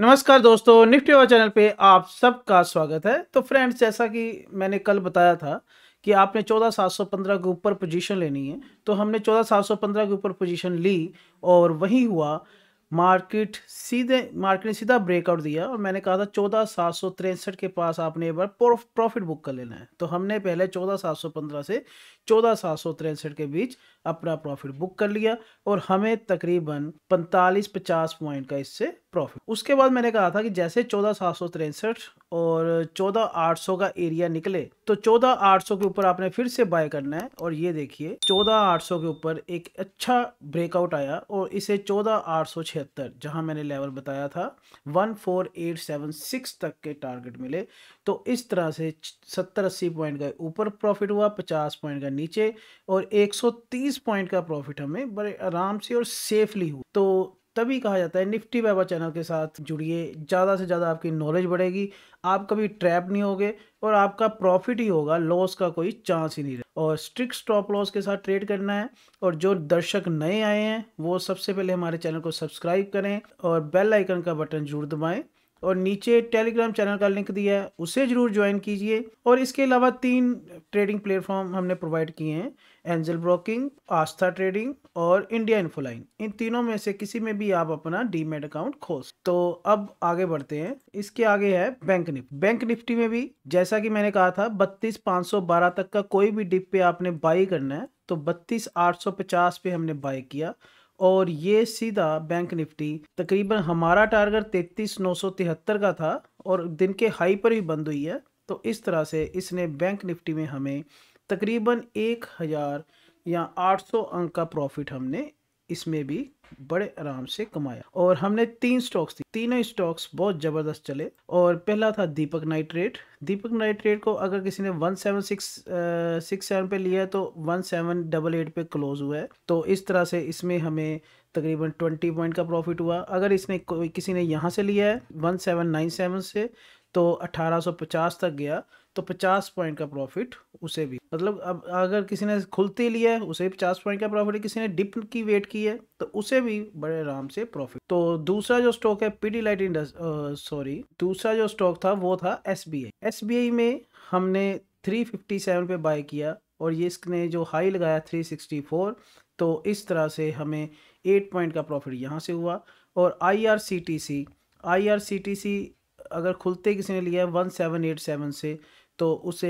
नमस्कार दोस्तों निफ्टी वाला चैनल पे आप सबका स्वागत है तो फ्रेंड्स जैसा कि मैंने कल बताया था कि आपने 14715 के ऊपर पोजीशन लेनी है तो हमने 14715 के ऊपर पोजीशन ली और वही हुआ मार्केट सीधे मार्केट ने सीधा ब्रेकआउट दिया और मैंने कहा था चौदह सात सौ तिरसठ के पास आपने एक बार प्रॉफिट बुक कर लेना है तो हमने पहले चौदह सात सौ पंद्रह से चौदह सात सौ तिरसठ के बीच अपना प्रॉफिट बुक कर लिया और हमें तकरीबन पैंतालीस पचास पॉइंट का इससे प्रॉफिट उसके बाद मैंने कहा था कि जैसे चौदह सात सौ तिरसठ और चौदह आठ सौ का एरिया निकले तो चौदह आठ सौ के ऊपर आपने फिर से बाय करना है और ये देखिए चौदह आठ सौ के ऊपर एक अच्छा ब्रेकआउट आया और इसे चौदह आठ सौ छिहत्तर जहाँ मैंने लेवल बताया था one four eight seven six तक के टारगेट मिले तो इस तरह से सत्तर अस्सी पॉइंट का ऊपर प्रॉफिट हुआ पचास पॉइंट का नीचे और एक सौ तीस पॉइंट का प्रॉफिट हमें बड़े आराम से और सेफली हुआ तो तभी कहा जाता है निफ्टी बाबा चैनल के साथ जुड़िए ज़्यादा से ज़्यादा आपकी नॉलेज बढ़ेगी आप कभी ट्रैप नहीं होगे और आपका प्रॉफिट ही होगा लॉस का कोई चांस ही नहीं रहे और स्ट्रिक्ट स्टॉप लॉस के साथ ट्रेड करना है और जो दर्शक नए आए हैं वो सबसे पहले हमारे चैनल को सब्सक्राइब करें और बेल आइकन का बटन जरूर दबाएं और नीचे टेलीग्राम चैनल का लिंक दिया है उसे ज़रूर ज्वाइन कीजिए और इसके अलावा तीन ट्रेडिंग प्लेटफॉर्म हमने प्रोवाइड किए हैं एंजल ब्रोकिंग आस्था ट्रेडिंग और इंडिया इन्फोलाइन इन तीनों में से किसी में भी आप अपना डीमेट अकाउंट खोल तो अब आगे बढ़ते हैं इसके आगे है बैंक निफ्टी बैंक निफ्टी में भी जैसा कि मैंने कहा था बत्तीस पाँच सौ बारह तक का कोई भी डिप पे आपने बाई करना है तो बत्तीस आठ सौ पचास पे हमने बाई किया और ये सीधा बैंक निफ्टी तकरीबन हमारा टारगेट तैतीस नौ सौ तिहत्तर का था और दिन के हाई पर ही बंद हुई है तो इस तरह से इसने बैंक निफ्टी में हमें तकरीबन एक हज़ार या आठ सौ अंक का प्रॉफिट हमने इसमें भी बड़े आराम से कमाया और हमने तीन स्टॉक्स थी तीनों स्टॉक्स बहुत ज़बरदस्त चले और पहला था दीपक नाइट्रेट दीपक नाइट्रेट को अगर किसी ने one seven six six seven पे लिया है तो वन सेवन डबल एट पे क्लोज हुआ है तो इस तरह से इसमें हमें तकरीबन ट्वेंटी पॉइंट का प्रॉफिट हुआ अगर इसने किसी ने यहाँ से लिया है वन सेवन नाइन सेवन से तो 1850 तक गया तो 50 पॉइंट का प्रॉफिट उसे भी मतलब अब अगर किसी ने खुलते लिया है उसे भी 50 पॉइंट का प्रॉफिट है किसी ने डिप की वेट की है तो उसे भी बड़े आराम से प्रॉफिट तो दूसरा जो स्टॉक है पीडी लाइट इंडस्ट सॉरी दूसरा जो स्टॉक था वो था एस बी में हमने सेवन पे बाय किया और ये इसने जो हाई लगाया 364 तो इस तरह से हमें 8 पॉइंट का प्रॉफिट यहाँ से हुआ और I R C T C I R C T C अगर खुलते किसी ने लिया वन सेवन एट सेवन से तो उसे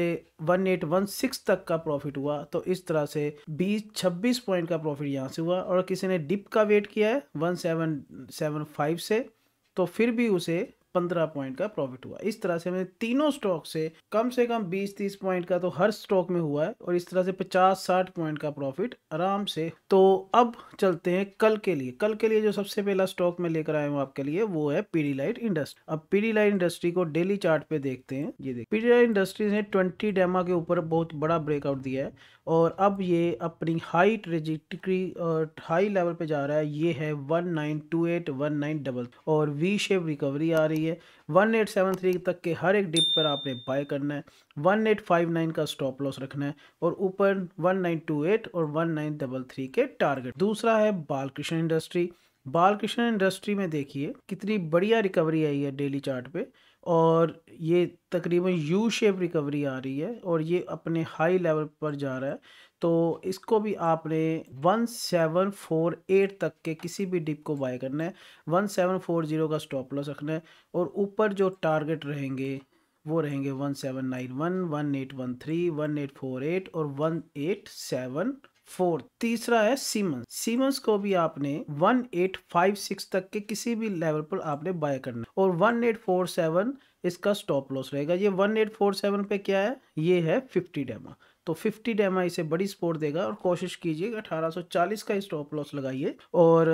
वन एट वन सिक्स तक का प्रॉफिट हुआ तो इस तरह से बीस छब्बीस पॉइंट का प्रॉफिट यहाँ से हुआ और किसी ने डिप का वेट किया है वन सेवन सेवन फाइव से तो फिर भी उसे पंद्रह पॉइंट का प्रॉफिट हुआ इस तरह से हमने तीनों स्टॉक से कम से कम बीस तीस पॉइंट का तो हर स्टॉक में हुआ है और इस तरह से पचास साठ पॉइंट का प्रॉफिट आराम से तो अब चलते हैं कल के लिए कल के लिए जो सबसे पहला स्टॉक में लेकर आया हूँ आपके लिए वो है पीडी लाइट इंडस्ट्री अब पीडी लाइट इंडस्ट्री को डेली चार्ट पे देखते हैं ये देख पीडी लाइट इंडस्ट्रीज ने ट्वेंटी डेमा के ऊपर बहुत बड़ा ब्रेकआउट दिया है और अब ये अपनी हाई ट्रेजिट्री और हाई लेवल पे जा रहा है ये है one nine two eight one nine double और वी शेप रिकवरी आ रही है वन एट सेवन थ्री तक के हर एक डिप पर आपने बाय करना है वन एट फाइव नाइन का स्टॉप लॉस रखना है और ऊपर वन नाइन टू एट और वन नाइन डबल थ्री के टारगेट दूसरा है बालकृष्ण इंडस्ट्री बालकृष्ण इंडस्ट्री में देखिए कितनी बढ़िया रिकवरी आई है डेली चार्ट पे और ये तकरीबन यू शेप रिकवरी आ रही है और ये अपने हाई लेवल पर जा रहा है तो इसको भी आपने वन सेवन फोर एट तक के किसी भी डिप को बाय करना है वन सेवन फोर जीरो का स्टॉप लॉस रखना है और ऊपर जो टारगेट रहेंगे वो रहेंगे one seven nine one one eight one three one eight four eight और वन एट सेवन फोर्थ तीसरा है सीमेंस सीमेंस को भी आपने 1856 तक के किसी भी लेवल पर आपने बाय करना और 1847 इसका स्टॉप लॉस रहेगा ये 1847 पे क्या है ये है 50 डेमा तो 50 डेमा से बड़ी सपोर्ट देगा और कोशिश कीजिएगा 1840 का स्टॉप लॉस लगाइए और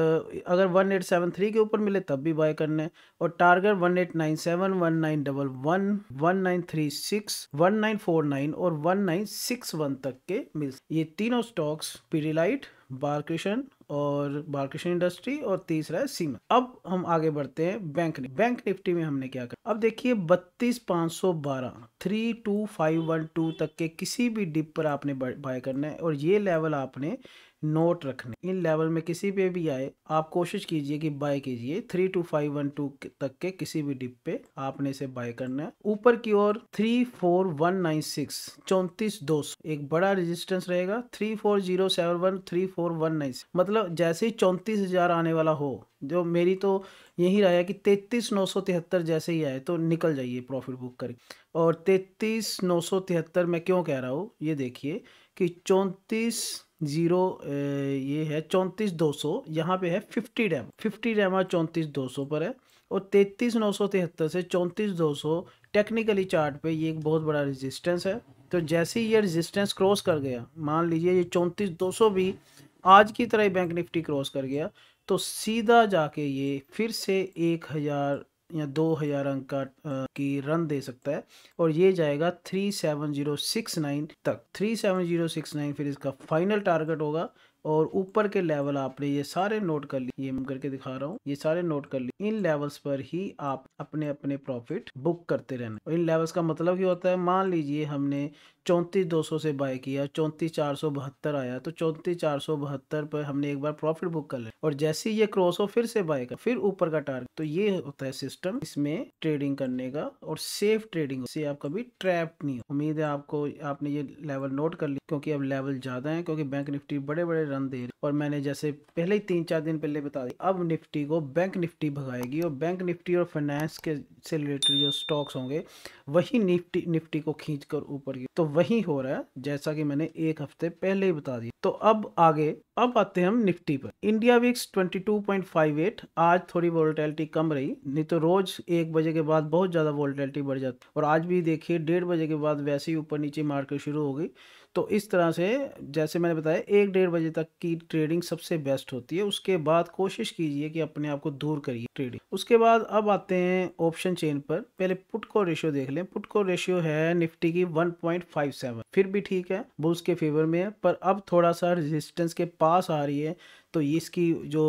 अगर 1873 के ऊपर मिले तब भी बाय करना है और टारगेट 1897 1911 1936 1949 और 1961 तक के मिल ये तीनों स्टॉक्स पीरीलाइट बालकृष्ण और बालकृष्ण इंडस्ट्री और तीसरा है सीमा अब हम आगे बढ़ते हैं बैंक निफ्टी बैंक निफ्टी में हमने क्या किया अब देखिए बत्तीस पाँच सौ बारह three two five one two तक के किसी भी डिप पर आपने बाय करना है और ये लेवल आपने नोट रखने इन लेवल में किसी पे भी आए आप कोशिश कीजिए कि बाय कीजिए three two five one two तक के किसी भी डिप पे आपने इसे बाय करना है ऊपर की ओर three four one nine six चौंतीस दो सौ एक बड़ा रेजिस्टेंस रहेगा three four zero seven one three four one nine मतलब जैसे ही चौंतीस हजार आने वाला हो जो मेरी तो यही रहा है कि तैतीस नौ सौ तिहत्तर जैसे ही आए तो निकल जाइए प्रॉफिट बुक करके और तैतीस नौ सौ तिहत्तर मैं क्यों कह रहा हूँ ये देखिए कि चौंतीस ज़ीरो ये है चौंतीस दो सौ यहाँ पे है फिफ्टी रैम फिफ्टी रैम आज चौंतीस दो सौ पर है और तैंतीस नौ सौ तिहत्तर से चौंतीस दो सौ टेक्निकली चार्ट पे ये एक बहुत बड़ा रेजिस्टेंस है तो जैसे ही ये रेजिस्टेंस क्रॉस कर गया मान लीजिए ये चौंतीस दो सौ भी आज की तरह ही बैंक निफ्टी क्रॉस कर गया तो सीधा जाके ये फिर से एक हज़ार या दो हज़ार अंक का की रन दे सकता है और ये जाएगा three seven zero six nine तक three seven zero six nine फिर इसका फाइनल टारगेट होगा और ऊपर के लेवल आपने ये सारे नोट कर लिए ये मैं करके दिखा रहा हूँ ये सारे नोट कर लिए इन लेवल्स पर ही आप अपने अपने प्रॉफिट बुक करते रहना और इन लेवल्स का मतलब क्या होता है मान लीजिए हमने चौंतीस दो सौ से बाय किया चौंतीस चार सौ बहत्तर आया तो चौंतीस चार सौ बहत्तर पर हमने एक बार प्रॉफिट बुक कर लिया और जैसे ही ये क्रॉस हो फिर से बाय कर फिर ऊपर का टारगेट तो ये होता है सिस्टम इसमें ट्रेडिंग करने का और सेफ ट्रेडिंग से आप कभी ट्रैप नहीं हो उम्मीद है आपको आपने ये लेवल नोट कर लिया क्योंकि अब लेवल ज्यादा है क्योंकि बैंक निफ्टी बड़े बड़े रन दे रहे और मैंने जैसे पहले ही तीन चार दिन पहले बता दी अब निफ्टी को बैंक निफ्टी भगाएगी और बैंक निफ्टी और फाइनेंस के से रिलेटेड जो स्टॉक्स होंगे वही निफ्टी निफ्टी को खींच कर ऊपर की तो वही हो रहा है जैसा कि मैंने एक हफ्ते पहले ही बता दिया तो अब आगे अब आते हैं हम निफ्टी पर इंडिया विक्स 22.58 आज थोड़ी वोल्टेलिटी कम रही नहीं तो रोज एक बजे के बाद बहुत ज़्यादा वोल्टेलिटी बढ़ जाती और आज भी देखिए डेढ़ बजे के बाद वैसे ही ऊपर नीचे मार्केट शुरू हो गई तो इस तरह से जैसे मैंने बताया एक डेढ़ बजे तक की ट्रेडिंग सबसे बेस्ट होती है उसके बाद कोशिश कीजिए कि अपने आप को दूर करिए ट्रेडिंग उसके बाद अब आते हैं ऑप्शन चेन पर पहले पुट को रेशियो देख लें पुट को रेशियो है निफ्टी की 1.57 फिर भी ठीक है बुल्स के फेवर में है पर अब थोड़ा सा रेजिस्टेंस के पास आ रही है तो इसकी जो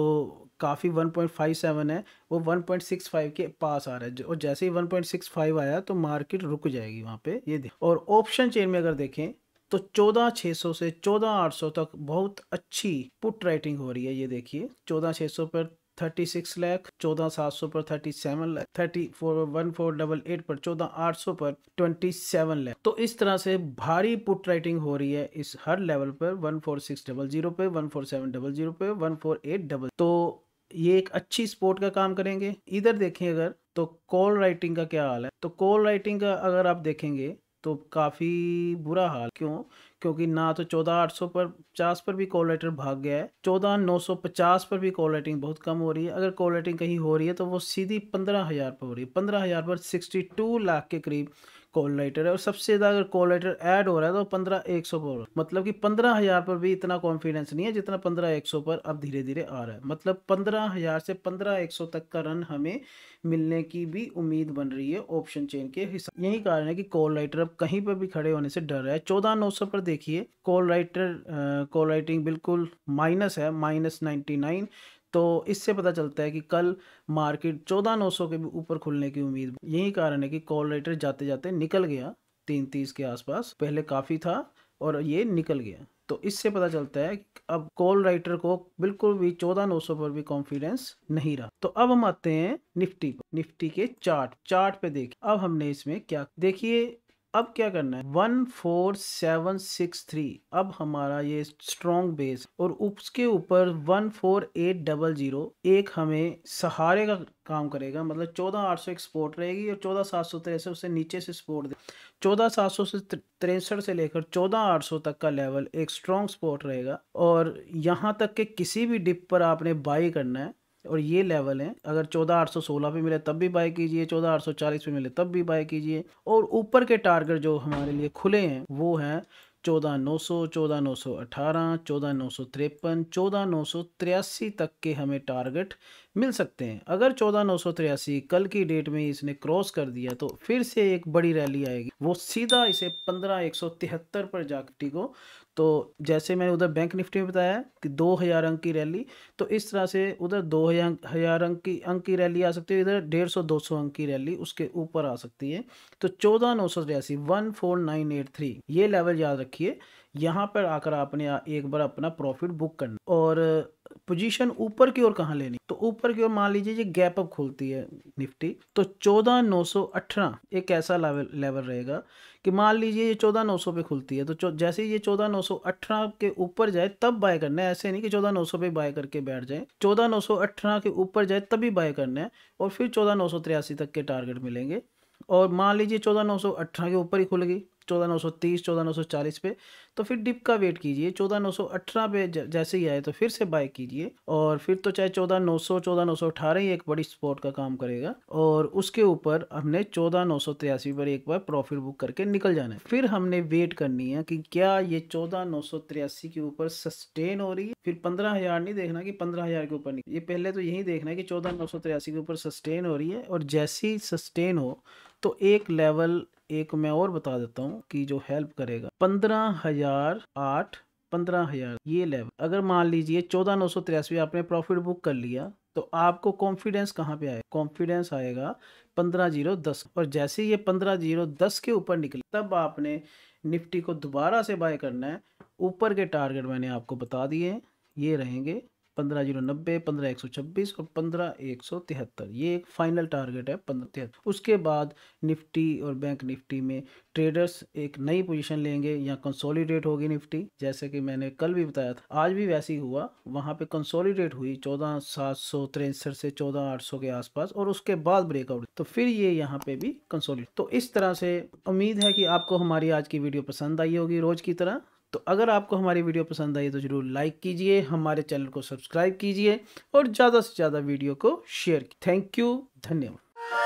काफ़ी 1.57 है वो 1.65 के पास आ रहा है और जैसे ही 1.65 आया तो मार्केट रुक जाएगी वहाँ पे ये देख और ऑप्शन चेन में अगर देखें तो चौदह छः सौ से चौदह आठ सौ तक बहुत अच्छी पुट राइटिंग हो रही है ये देखिए चौदह छः सौ पर थर्टी सिक्स लैख चौदह सात सौ पर thirty seven lakh thirty four one four double eight पर चौदह आठ सौ पर ट्वेंटी सेवन लैख तो इस तरह से भारी पुट राइटिंग हो रही है इस हर लेवल पर one four six double zero पे one four seven double zero पे वन फोर एट डबल तो ये एक अच्छी स्पोर्ट का काम करेंगे इधर देखें अगर तो कॉल राइटिंग का क्या हाल है तो कॉल राइटिंग का अगर आप देखेंगे तो काफ़ी बुरा हाल क्यों क्योंकि ना तो चौदह आठ सौ पर पचास पर भी कॉल लेटर भाग गया है चौदह नौ सौ पचास पर भी कॉल रेटिंग बहुत कम हो रही है अगर कॉल रेटिंग कहीं हो रही है तो वो सीधी पंद्रह हज़ार पर हो रही है पंद्रह हज़ार पर सिक्सटी टू लाख के करीब कॉल लाइटर है और सबसे ज़्यादा अगर कॉल लाइटर ऐड हो रहा है तो पंद्रह एक सौ पर मतलब कि पंद्रह हज़ार पर भी इतना कॉन्फिडेंस नहीं है जितना पंद्रह एक सौ पर अब धीरे धीरे आ रहा है मतलब पंद्रह हज़ार से पंद्रह एक सौ तक का रन हमें मिलने की भी उम्मीद बन रही है ऑप्शन चेन के हिसाब यही कारण है कि कॉल राइटर अब कहीं पर भी खड़े होने से डर रहा है चौदह नौ सौ पर देखिए कॉल राइटर कॉल राइटिंग बिल्कुल माइनस है माइनस नाइनटी नाइन तो इससे पता चलता है कि कल मार्केट चौदह नौ सौ के ऊपर खुलने की उम्मीद यही कारण है कि कॉल रेटर जाते जाते निकल गया तीन तीस के आसपास पहले काफ़ी था और ये निकल गया तो इससे पता चलता है कि अब कॉल राइटर को बिल्कुल भी चौदह नौ सौ पर भी कॉन्फिडेंस नहीं रहा तो अब हम आते हैं निफ्टी पर निफ्टी के चार्ट चार्ट पे देखिए अब हमने इसमें क्या देखिए अब क्या करना है one four seven six three अब हमारा ये स्ट्रॉन्ग बेस और उसके ऊपर one four eight double zero एक हमें सहारे का काम करेगा मतलब चौदह आठ सौ एक स्पोर्ट रहेगी और चौदह सात सौ तिरसठ उससे नीचे से सपोर्ट दे चौदह सात सौ से तिरसठ से लेकर चौदह आठ सौ तक का लेवल एक स्ट्रॉन्ग सपोर्ट रहेगा और यहाँ तक के किसी भी डिप पर आपने बाई करना है और ये लेवल है अगर 14816 पे मिले तब भी बाय कीजिए 14840 पे मिले तब भी बाय कीजिए और ऊपर के टारगेट जो हमारे लिए खुले हैं वो हैं चौदह नौ सौ चौदह नौ सौ अठारह चौदह नौ सौ तिरपन चौदह नौ सौ तिरासी तक के हमें टारगेट मिल सकते हैं अगर चौदह नौ सौ तिरासी कल की डेट में इसने क्रॉस कर दिया तो फिर से एक बड़ी रैली आएगी वो सीधा इसे पंद्रह एक सौ तिहत्तर पर जाकटी को तो जैसे मैंने उधर बैंक निफ्टी में बताया कि दो हज़ार अंक की रैली तो इस तरह से उधर दो हज़ार अंक की अंक की रैली आ सकती है इधर डेढ़ सौ दो सौ अंक की रैली उसके ऊपर आ सकती है तो चौदह नौ सौ तिरासी one four nine eight three ये लेवल याद रखिए यहाँ पर आकर आपने एक बार अपना प्रॉफिट बुक करना और पोजीशन ऊपर की ओर कहाँ लेनी तो ऊपर की ओर मान लीजिए ये गैप अप खोलती है निफ्टी तो चौदह नौ सौ अठारह एक ऐसा लेवल लेवल रहेगा कि मान लीजिए ये चौदह नौ सौ पे खुलती है तो जैसे ये चौदह नौ सौ अठारह के ऊपर जाए तब बाय करना है ऐसे नहीं कि चौदह नौ सौ पे बाय करके बैठ जाए चौदह नौ सौ अठारह के ऊपर जाए तभी बाय करना है और फिर चौदह नौ सौ तिरासी तक के टारगेट मिलेंगे और मान लीजिए चौदह नौ सौ अठारह के ऊपर ही खुल गई चौदह नौ सौ तीस चौदह नौ सौ चालीस पे तो फिर डिप का वेट कीजिए चौदह नौ सौ अठारह पे जैसे ही आए तो फिर से बाय कीजिए और फिर तो चाहे चौदह नौ सौ चौदह नौ सौ अठारह ही एक बड़ी सपोर्ट का काम करेगा और उसके ऊपर हमने चौदह नौ सौ तिरासी पर एक बार प्रॉफिट बुक करके निकल जाना है फिर हमने वेट करनी है कि क्या ये चौदह नौ सौ तिरासी के ऊपर सस्टेन हो रही है फिर पंद्रह हजार नहीं देखना कि पंद्रह हजार के ऊपर नहीं ये पहले तो यही देखना है कि चौदह नौ सौ तिरासी के ऊपर सस्टेन हो रही है और जैसी सस्टेन हो तो एक लेवल एक मैं और बता देता हूँ कि जो हेल्प करेगा पंद्रह हजार आठ पंद्रह हजार ये लेवल अगर मान लीजिए चौदह नौ सौ तिरासी आपने प्रॉफिट बुक कर लिया तो आपको कॉन्फिडेंस कहाँ पे आएगा कॉन्फिडेंस आएगा पंद्रह जीरो दस और जैसे ये पंद्रह जीरो दस के ऊपर निकले तब आपने निफ्टी को दोबारा से बाय करना है ऊपर के टारगेट मैंने आपको बता दिए ये रहेंगे पंद्रह जीरो नब्बे पंद्रह एक सौ छब्बीस और पंद्रह एक सौ तिहत्तर ये एक फाइनल टारगेट है पंद्रह तिहत्तर उसके बाद निफ्टी और बैंक निफ्टी में ट्रेडर्स एक नई पोजीशन लेंगे या कंसोलिडेट होगी निफ्टी जैसे कि मैंने कल भी बताया था आज भी वैसे ही हुआ वहाँ पे कंसोलिडेट हुई चौदह सात सौ तिरसठ से चौदह आठ सौ के आसपास और उसके बाद ब्रेकआउट तो फिर ये यहाँ पे भी कंसोलिडेट तो इस तरह से उम्मीद है कि आपको हमारी आज की वीडियो पसंद आई होगी रोज की तरह तो अगर आपको हमारी वीडियो पसंद आई तो ज़रूर लाइक कीजिए हमारे चैनल को सब्सक्राइब कीजिए और ज़्यादा से ज़्यादा वीडियो को शेयर थैंक यू धन्यवाद